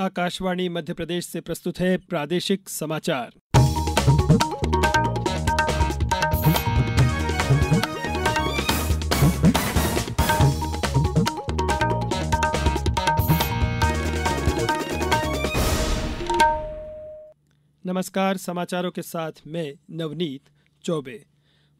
आकाशवाणी मध्य प्रदेश से प्रस्तुत है प्रादेशिक समाचार नमस्कार समाचारों के साथ मैं नवनीत चौबे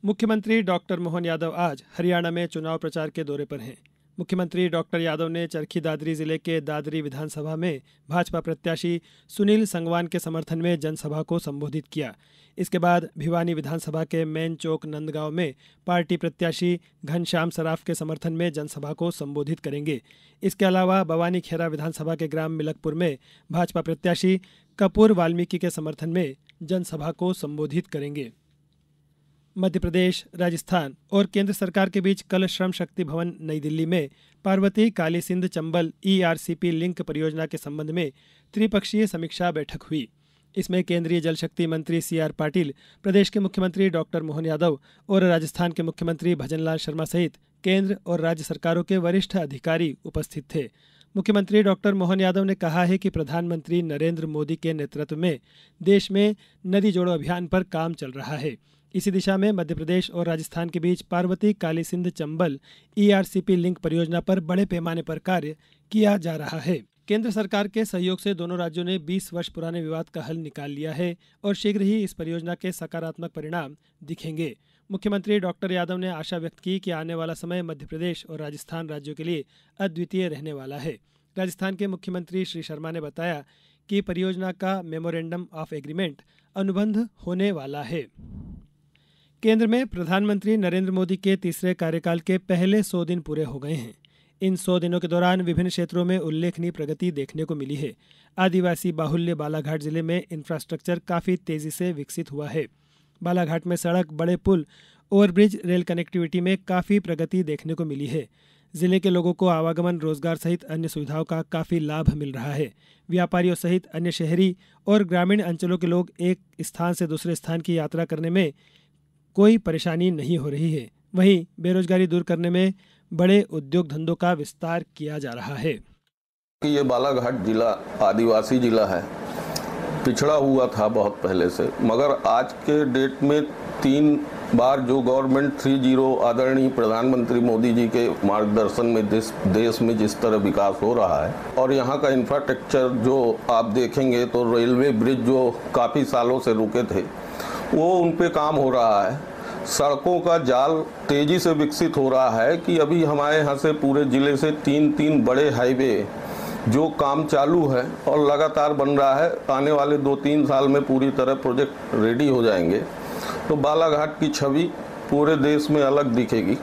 मुख्यमंत्री डॉक्टर मोहन यादव आज हरियाणा में चुनाव प्रचार के दौरे पर हैं मुख्यमंत्री डॉक्टर यादव ने चरखी दादरी जिले के दादरी विधानसभा में भाजपा प्रत्याशी सुनील संगवान के समर्थन में जनसभा को संबोधित किया इसके बाद भिवानी विधानसभा के मेन चौक नंदगांव में पार्टी प्रत्याशी घनश्याम सराफ के समर्थन में जनसभा को संबोधित करेंगे इसके अलावा भवानी खेरा विधानसभा के ग्राम मिलकपुर में भाजपा प्रत्याशी कपूर वाल्मीकि के समर्थन में जनसभा को संबोधित करेंगे मध्य प्रदेश राजस्थान और केंद्र सरकार के बीच कल श्रम शक्ति भवन नई दिल्ली में Parvati Kali Sindh Chambal ERCP e link परियोजना के संबंध में त्रिपक्षीय समीक्षा बैठक हुई इसमें केंद्रीय जल शक्ति मंत्री सी आर पाटिल प्रदेश के मुख्यमंत्री डॉक्टर मोहन यादव और राजस्थान के मुख्यमंत्री भजनलाल शर्मा सहित केंद्र और राज्य सरकारों के वरिष्ठ अधिकारी उपस्थित थे मुख्यमंत्री डॉक्टर मोहन यादव ने कहा है कि प्रधानमंत्री नरेंद्र मोदी के नेतृत्व में देश में नदी जोड़ो अभियान पर काम चल रहा है इसी दिशा में मध्य प्रदेश और राजस्थान के बीच Parvati Kali Sindh Chambal ERCP e link परियोजना पर बड़े पैमाने पर कार्य किया जा रहा है केंद्र सरकार के सहयोग से दोनों राज्यों ने 20 वर्ष पुराने विवाद का हल निकाल लिया है और शीघ्र ही इस परियोजना के सकारात्मक परिणाम दिखेंगे मुख्यमंत्री डॉक्टर यादव ने आशा व्यक्त की कि आने वाला समय मध्य प्रदेश और राजस्थान राज्यों के लिए अद्वितीय रहने वाला है राजस्थान के मुख्यमंत्री श्री शर्मा ने बताया कि परियोजना का मेमोरेंडम ऑफ एग्रीमेंट अनुबंध होने वाला है केंद्र में प्रधानमंत्री नरेंद्र मोदी के तीसरे कार्यकाल के पहले सौ दिन पूरे हो गए हैं इन सौ दिनों के दौरान विभिन्न क्षेत्रों में उल्लेखनीय प्रगति देखने को मिली है आदिवासी बाहुल्य बालाघाट जिले में इंफ्रास्ट्रक्चर काफी तेजी से विकसित हुआ है बालाघाट में सड़क बड़े पुल ओवरब्रिज रेल कनेक्टिविटी में काफी प्रगति देखने को मिली है जिले के लोगों को आवागमन रोजगार सहित अन्य सुविधाओं का काफी लाभ मिल रहा है व्यापारियों सहित अन्य शहरी और ग्रामीण अंचलों के लोग एक स्थान से दूसरे स्थान की यात्रा करने में कोई परेशानी नहीं हो रही है वहीं बेरोजगारी दूर करने में बड़े उद्योग धंधों का विस्तार किया जा रहा है कि ये बालाघाट जिला आदिवासी जिला है पिछड़ा हुआ था बहुत पहले से मगर आज के डेट में तीन बार जो गवर्नमेंट थ्री जीरो आदरणीय प्रधानमंत्री मोदी जी के मार्गदर्शन में देश देश में जिस तरह विकास हो रहा है और यहाँ का इंफ्रास्ट्रक्चर जो आप देखेंगे तो रेलवे ब्रिज जो काफ़ी सालों से रुके थे वो उन पर काम हो रहा है सड़कों का जाल तेज़ी से विकसित हो रहा है कि अभी हमारे यहाँ से पूरे ज़िले से तीन तीन बड़े हाईवे जो काम चालू है और लगातार बन रहा है आने वाले दो तीन साल में पूरी तरह प्रोजेक्ट रेडी हो जाएंगे तो बालाघाट की छवि पूरे देश में अलग दिखेगी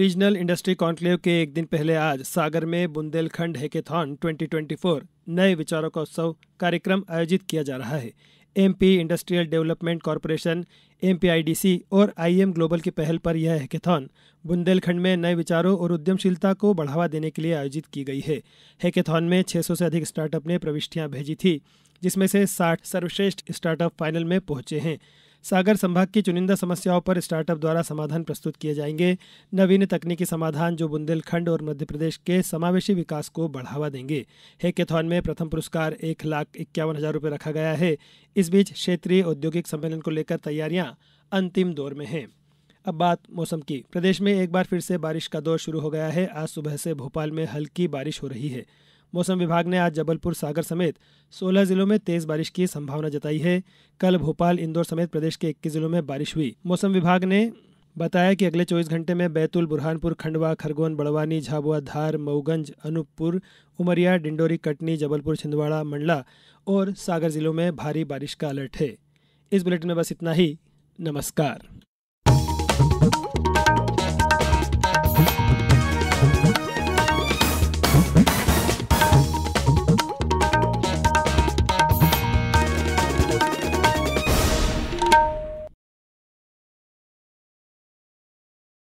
रीजनल इंडस्ट्री कॉन्क्लेव के एक दिन पहले आज सागर में बुंदेलखंड ट्वेंटी 2024 नए विचारों का उत्सव कार्यक्रम आयोजित किया जा रहा है MP industrial development corporation MPIDC और आईएम ग्लोबल की पहल पर यह हैकेथॉन बुंदेलखंड में नए विचारों और उद्यमशीलता को बढ़ावा देने के लिए आयोजित की गई है हैकेथॉन में 600 से अधिक स्टार्टअप ने प्रविष्टियां भेजी थी जिसमें से 60 सर्वश्रेष्ठ स्टार्टअप फाइनल में पहुंचे हैं सागर संभाग की चुनिंदा समस्याओं पर स्टार्टअप द्वारा समाधान प्रस्तुत किए जाएंगे नवीन तकनीकी समाधान जो बुंदेलखंड और मध्य प्रदेश के समावेशी विकास को बढ़ावा देंगे हेकेथॉन में प्रथम पुरस्कार एक लाख इक्यावन हजार रुपये रखा गया है इस बीच क्षेत्रीय औद्योगिक सम्मेलन को लेकर तैयारियां अंतिम दौर में हैं अब बात मौसम की प्रदेश में एक बार फिर से बारिश का दौर शुरू हो गया है आज सुबह से भोपाल में हल्की बारिश हो रही है मौसम विभाग ने आज जबलपुर सागर समेत 16 जिलों में तेज बारिश की संभावना जताई है कल भोपाल इंदौर समेत प्रदेश के इक्कीस जिलों में बारिश हुई मौसम विभाग ने बताया कि अगले 24 घंटे में बैतूल बुरहानपुर खंडवा खरगोन बड़वानी झाबुआ धार मऊगंज अनूपपुर उमरिया डिंडोरी कटनी जबलपुर छिंदवाड़ा मंडला और सागर जिलों में भारी बारिश का अलर्ट है इस बुलेटिन में बस इतना ही नमस्कार